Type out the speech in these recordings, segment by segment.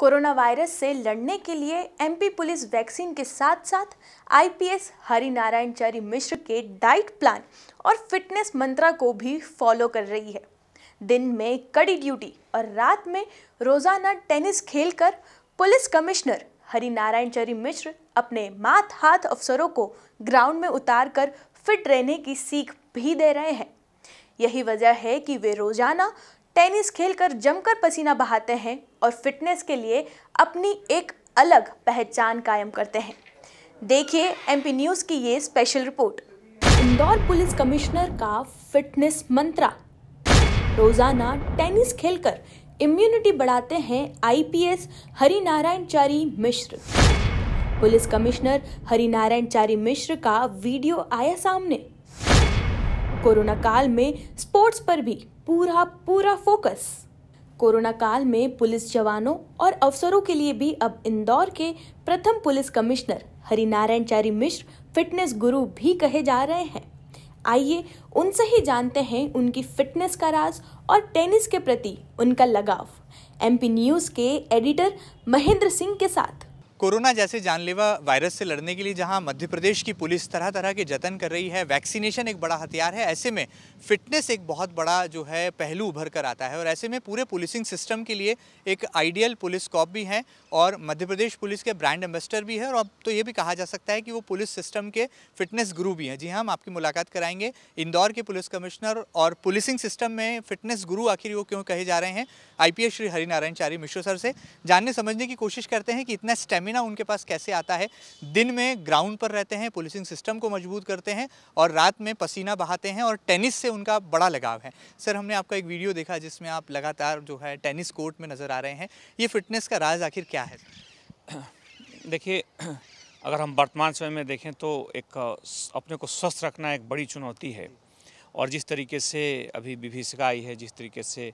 corona virus से लड़ने के लिए एमपी पुलिस वैक्सीन के साथ साथ आईपीएस हरिनारायण चारी मिश्र के डाइट प्लान और फिटनेस मंत्रा को भी फॉलो कर रही है दिन में कड़ी ड्यूटी और रात में रोजाना टेनिस खेलकर पुलिस कमिश्नर हरिनारायण चरी मिश्र अपने मात हाथ अफसरों को ग्राउंड में उतार कर फिट रहने की सीख भी दे रहे हैं यही वजह है कि वे रोजाना टेनिस खेलकर जमकर पसीना बहाते हैं और फिटनेस के लिए अपनी एक अलग पहचान कायम करते हैं देखिए एमपी न्यूज़ की ये special report Indore police commissioner का फिटनेस मंत्रा रोजाना टेनिस खेलकर इम्यूनिटी बढ़ाते हैं IPS Harinarayan Chari Mishra police commissioner Harinarayan Chari Mishra का वीडियो आया सामने कोरोना काल में स्पोर्ट्स पर भी पूरा पूरा फोकस कोरोना काल में पुलिस जवानों और अफसरों के लिए भी अब इंदौर के प्रथम police commissioner Harinarayan Chari Mishra fitness guru भी कहे जा रहे हैं आइए उनसे ही जानते हैं उनकी फिटनेस का राज और टेनिस के प्रति उनका लगाव एमपी न्यूज के एडिटर महेंद्र सिंह के साथ कोरोना जैसे जानलेवा वायरस से लड़ने के लिए जहां मध्य प्रदेश की पुलिस तरह तरह के जतन कर रही है वैक्सीनेशन एक बड़ा हथियार है ऐसे में फिटनेस एक बहुत बड़ा जो है पहलू उभर कर आता है और ऐसे में पूरे पुलिसिंग सिस्टम के लिए एक आइडियल पुलिस कॉप भी हैं और मध्य प्रदेश पुलिस के ब्रांड एम्बेसडर भी है और अब तो ये भी कहा जा सकता है कि वो पुलिस सिस्टम के फिटनेस गुरु भी हैं जी हाँ हम आपकी मुलाकात कराएंगे इंदौर के पुलिस कमिश्नर और पुलिसिंग सिस्टम में फिटनेस गुरु आखिर वो क्यों कहे जा रहे हैं आई श्री हरिनारायण चारी मिश्र सर से जानने समझने की कोशिश करते हैं कि इतना स्टेमिन स्टेमिना उनके पास कैसे आता है दिन में ग्राउंड पर रहते हैं पुलिसिंग सिस्टम को मजबूत करते हैं और रात में पसीना बहाते हैं और टेनिस से उनका बड़ा लगाव है सर हमने आपका एक वीडियो देखा जिसमें आप लगातार जो है टेनिस कोर्ट में नज़र आ रहे हैं ये फिटनेस का राज आखिर क्या है देखिए अगर हम वर्तमान समय में देखें तो एक अपने को स्वस्थ रखना एक बड़ी चुनौती है और जिस तरीके से अभी विभीषिका आई है जिस तरीके से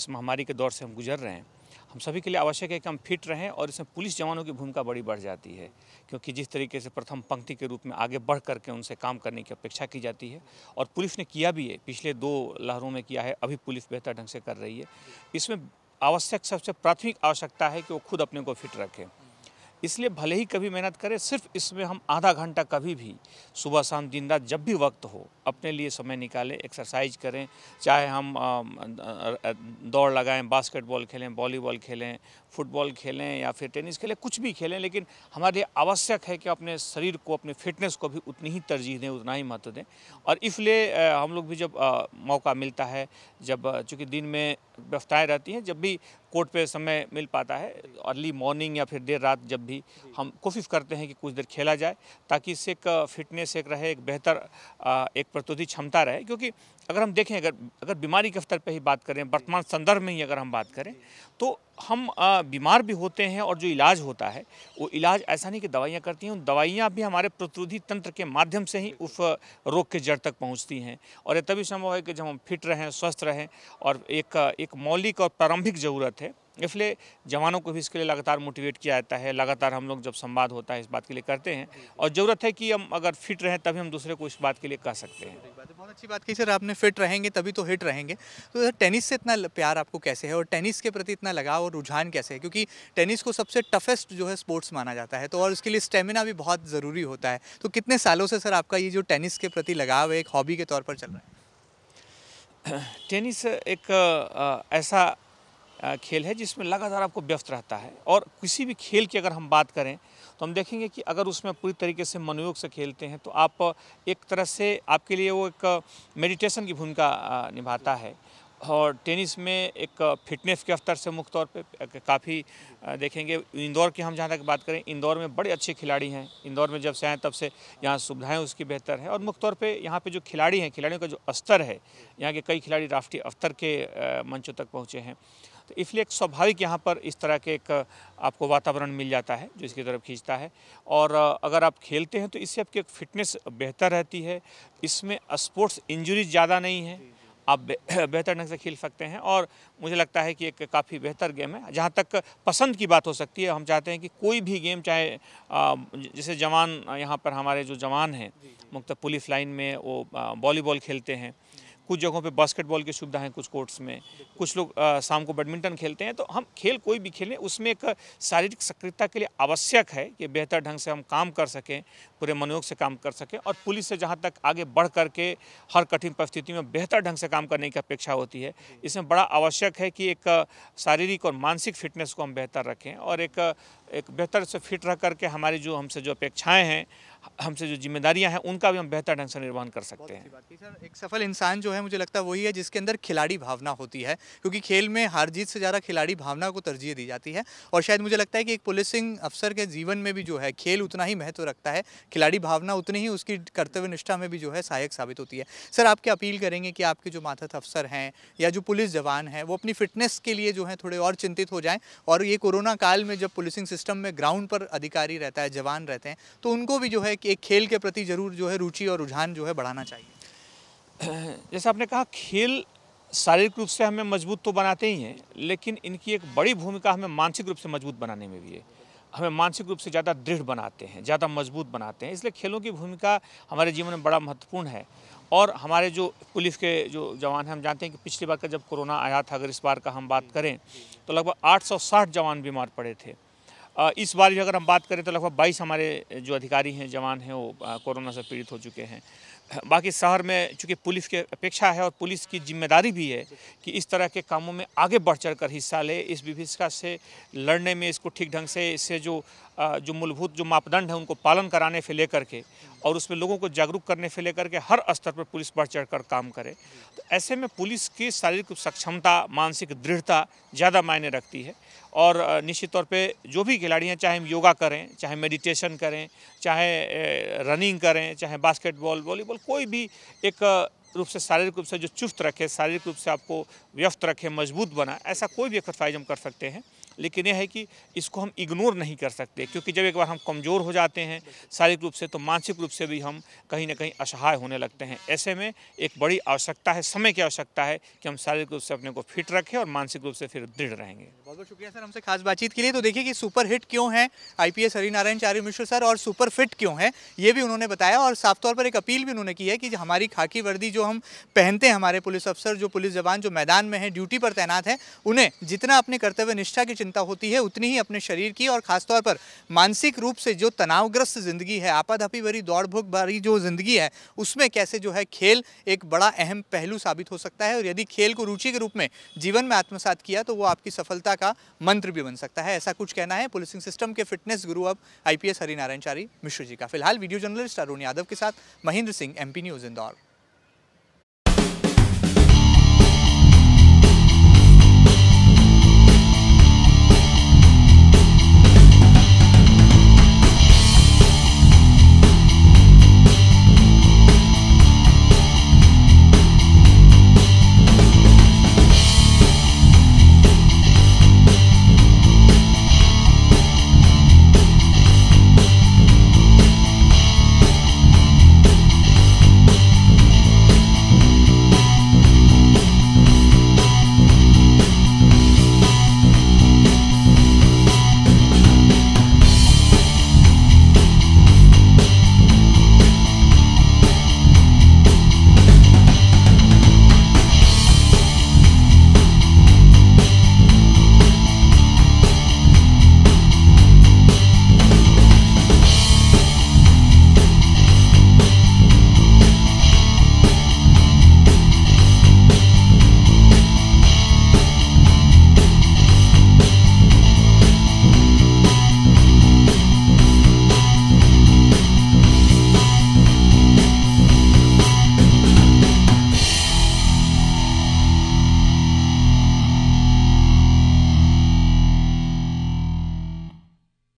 इस महामारी के दौर से हम गुजर रहे हैं हम सभी के लिए आवश्यक है कि हम फिट रहें और इसमें पुलिस जवानों की भूमिका बड़ी बढ़ जाती है क्योंकि जिस तरीके से प्रथम पंक्ति के रूप में आगे बढ़ करके उनसे काम करने की अपेक्षा की जाती है और पुलिस ने किया भी है पिछले दो लहरों में किया है अभी पुलिस बेहतर ढंग से कर रही है इसमें आवश्यक सबसे प्राथमिक आवश्यकता है कि वो खुद अपने को फिट रखें इसलिए भले ही कभी मेहनत करें सिर्फ इसमें हम आधा घंटा कभी भी सुबह शाम दिन रात जब भी वक्त हो अपने लिए समय निकालें एक्सरसाइज करें चाहे हम दौड़ लगाएं बास्केटबॉल खेलें वॉलीबॉल खेलें फुटबॉल खेलें या फिर टेनिस खेलें कुछ भी खेलें लेकिन हमारे लिए आवश्यक है कि अपने शरीर को अपने फिटनेस को भी उतनी ही तरजीह दें उतना ही महत्व दें और इसलिए हम लोग भी जब मौका मिलता है जब चूँकि दिन में व्यवस्थाएँ रहती हैं जब भी कोर्ट पे समय मिल पाता है अर्ली मॉर्निंग या फिर देर रात जब भी हम कोशिश करते हैं कि कुछ देर खेला जाए ताकि इससे एक फिटनेस एक रहे एक बेहतर एक प्रतिरोधी क्षमता रहे क्योंकि अगर हम देखें अगर अगर बीमारी के स्तर पर ही बात करें वर्तमान संदर्भ में ही अगर हम बात करें तो हम बीमार भी होते हैं और जो इलाज होता है वो इलाज ऐसा नहीं कि दवाइयाँ करती हैं उन दवाइयाँ भी हमारे प्रतिरोधी तंत्र के माध्यम से ही उस रोग के जड़ तक पहुँचती हैं और ये तभी संभव है कि जब हम फिट रहें स्वस्थ रहें और एक एक मौलिक और प्रारंभिक ज़रूरत है इसलिए जवानों को भी इसके लिए लगातार मोटिवेट किया जाता है लगातार हम लोग जब संवाद होता है इस बात के लिए करते हैं और ज़रूरत है कि हम अगर फिट रहें तभी हम दूसरे को इस बात के लिए कह सकते हैं बहुत अच्छी बात की सर आपने फिट रहेंगे तभी तो हिट रहेंगे तो टेनिस से इतना प्यार आपको कैसे है और टेनिस के प्रति इतना लगाव और रुझान कैसे है क्योंकि टेनिस को सबसे टफेस्ट जो है स्पोर्ट्स माना जाता है तो और उसके लिए स्टेमिना भी बहुत ज़रूरी होता है तो कितने सालों से सर आपका ये जो टेनिस के प्रति लगाव है एक हॉबी के तौर पर चल रहा है टेनिस एक ऐसा खेल है जिसमें लगातार आपको व्यस्त रहता है और किसी भी खेल की अगर हम बात करें तो हम देखेंगे कि अगर उसमें पूरी तरीके से मनोयोग से खेलते हैं तो आप एक तरह से आपके लिए वो एक मेडिटेशन की भूमिका निभाता है और टेनिस में एक फिटनेस के स्तर से मुख्य तौर पर काफ़ी देखेंगे इंदौर की हम जहाँ तक बात करें इंदौर में बड़े अच्छे खिलाड़ी हैं इंदौर में जब से आए तब से यहाँ सुविधाएं उसकी बेहतर है और मुख्य तौर पे यहाँ पे जो खिलाड़ी हैं खिलाड़ियों का जो स्तर है यहाँ के कई खिलाड़ी राष्ट्रीय स्तर के मंचों तक पहुँचे हैं तो इसलिए एक स्वाभाविक यहाँ पर इस तरह के एक आपको वातावरण मिल जाता है जो इसकी तरफ खींचता है और अगर आप खेलते हैं तो इससे आपकी एक फिटनेस बेहतर रहती है इसमें स्पोर्ट्स इंजरीज ज़्यादा नहीं है आप बेहतर ढंग से खेल सकते हैं और मुझे लगता है कि एक काफ़ी बेहतर गेम है जहाँ तक पसंद की बात हो सकती है हम चाहते हैं कि कोई भी गेम चाहे जैसे जवान यहाँ पर हमारे जो जवान हैं मुख्त पुलिस लाइन में वो वॉलीबॉल खेलते हैं कुछ जगहों पे बास्केटबॉल की सुविधा है कुछ कोर्ट्स में कुछ लोग शाम को बैडमिंटन खेलते हैं तो हम खेल कोई भी खेलें उसमें एक शारीरिक सक्रियता के लिए आवश्यक है कि बेहतर ढंग से हम काम कर सकें पूरे मनोयोग से काम कर सकें और पुलिस से जहाँ तक आगे बढ़ करके हर कठिन परिस्थिति में बेहतर ढंग से काम करने की अपेक्षा होती है इसमें बड़ा आवश्यक है कि एक शारीरिक और मानसिक फिटनेस को हम बेहतर रखें और एक एक बेहतर से फिट रह करके हमारी जो हमसे जो अपेक्षाएँ हैं हमसे जो जिम्मेदारियां हैं उनका भी हम बेहतर ढंग से निर्वहन कर सकते हैं सर एक सफल इंसान जो है मुझे लगता है वही है जिसके अंदर खिलाड़ी भावना होती है क्योंकि खेल में हार जीत से ज़्यादा खिलाड़ी भावना को तरजीह दी जाती है और शायद मुझे लगता है कि एक पुलिसिंग अफसर के जीवन में भी जो है खेल उतना ही महत्व रखता है खिलाड़ी भावना उतनी ही उसकी कर्तव्य निष्ठा में भी जो है सहायक साबित होती है सर आप क्या अपील करेंगे कि आपके जो माथत अफसर हैं या जो पुलिस जवान हैं वो अपनी फिटनेस के लिए जो है थोड़े और चिंतित हो जाएँ और ये कोरोना काल में जब पुलिसिंग सिस्टम में ग्राउंड पर अधिकारी रहता है जवान रहते हैं तो उनको भी जो है है कि एक खेल के प्रति ज़रूर जो है रुचि और रुझान जो है बढ़ाना चाहिए जैसे आपने कहा खेल शारीरिक रूप से हमें मजबूत तो बनाते ही हैं लेकिन इनकी एक बड़ी भूमिका हमें मानसिक रूप से मजबूत बनाने में भी है हमें मानसिक रूप से ज़्यादा दृढ़ बनाते हैं ज़्यादा मजबूत बनाते हैं इसलिए खेलों की भूमिका हमारे जीवन में बड़ा महत्वपूर्ण है और हमारे जो पुलिस के जो जवान हैं हम जानते हैं कि पिछली बार का जब कोरोना आया था अगर इस बार का हम बात करें तो लगभग 860 जवान बीमार पड़े थे इस बार भी अगर हम बात करें तो लगभग बाईस हमारे जो अधिकारी हैं जवान हैं वो कोरोना से पीड़ित हो चुके हैं बाकी शहर में चूंकि पुलिस के अपेक्षा है और पुलिस की जिम्मेदारी भी है कि इस तरह के कामों में आगे बढ़ चढ़ कर हिस्सा ले इस विभिषका से लड़ने में इसको ठीक ढंग से इससे जो जो मूलभूत जो मापदंड है उनको पालन कराने से लेकर के और उसमें लोगों को जागरूक करने से लेकर के हर स्तर पर पुलिस बढ़ चढ़ कर काम करे तो ऐसे में पुलिस की शारीरिक सक्षमता मानसिक दृढ़ता ज़्यादा मायने रखती है और निश्चित तौर पे जो भी खिलाड़ी हैं चाहे हम योगा करें चाहे मेडिटेशन करें चाहे रनिंग करें चाहे बास्केटबॉल वॉलीबॉल कोई भी एक रूप से शारीरिक रूप से जो चुस्त रखे शारीरिक रूप से आपको व्यस्त रखे मजबूत बना ऐसा कोई भी एक्सरसाइज हम कर सकते हैं लेकिन यह है कि इसको हम इग्नोर नहीं कर सकते क्योंकि जब एक बार हम कमज़ोर हो जाते हैं शारीरिक रूप से तो मानसिक रूप से भी हम कहीं ना कहीं असहाय होने लगते हैं ऐसे में एक बड़ी आवश्यकता है समय की आवश्यकता है कि हम शारीरिक रूप से अपने को फिट रखें और मानसिक रूप से फिर दृढ़ रहेंगे बहुत बहुत शुक्रिया सर हमसे खास बातचीत के लिए तो देखिए कि सुपर हिट क्यों है I P S Harinarayan Chari Mishra sir और सुपर फिट क्यों है ये भी उन्होंने बताया और साफ तौर पर एक अपील भी उन्होंने की है कि हमारी खाकी वर्दी जो हम पहनते हैं हमारे पुलिस अफसर जो पुलिस जवान जो मैदान में हैं ड्यूटी पर तैनात हैं उन्हें जितना अपने कर्तव्य निष्ठा की चिंता होती है उतनी ही अपने शरीर की और खासतौर पर मानसिक रूप से जो तनावग्रस्त ज़िंदगी है आपाधापी भरी दौड़ भूख भरी जो ज़िंदगी है उसमें कैसे जो है खेल एक बड़ा अहम पहलू साबित हो सकता है और यदि खेल को रुचि के रूप में जीवन में आत्मसात किया तो वो आपकी सफलता का मंत्र भी बन सकता है ऐसा कुछ कहना है पुलिसिंग सिस्टम के फिटनेस गुरु अब आईपीएस हरिनारायणचारी मिश्र जी का फिलहाल वीडियो जर्नलिस्ट अरुण यादव के साथ महेंद्र सिंह एमपी न्यूज़ इंदौर